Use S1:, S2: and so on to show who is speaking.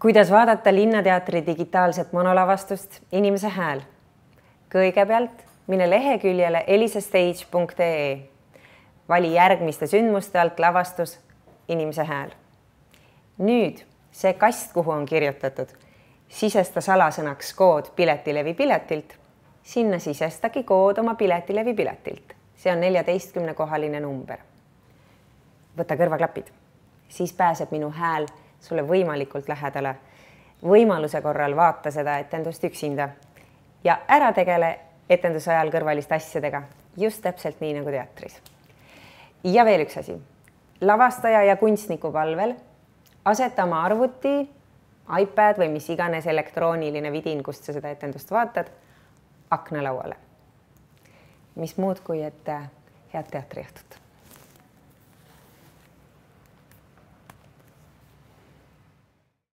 S1: kuidas vaadata Linnateatri digitaalset monolavastust Inimese hääl? kõigepealt mine leheküljele elisestage.ee, vali järgmiste sündmuste alt lavastus Inimese hääl. nüüd see kast, kuhu on kirjutatud, sisesta salasõnaks kood Piletilevi piletilt, sinna sisestagi kood oma Piletilevi piletilt, see on neljateistkümnekohaline number. võta kõrvaklapid, siis pääseb minu hääl sulle võimalikult lähedale. võimaluse korral vaata seda etendust üksinda ja ära tegele etenduse ajal kõrvaliste asjadega, just täpselt nii nagu teatris. ja veel üks asi, lavastaja ja kunstniku palvel aseta oma arvuti, iPad või mis iganes elektrooniline vidin, kust sa seda etendust vaatad, aknalauale. mis muud, kui et head teatriõhtut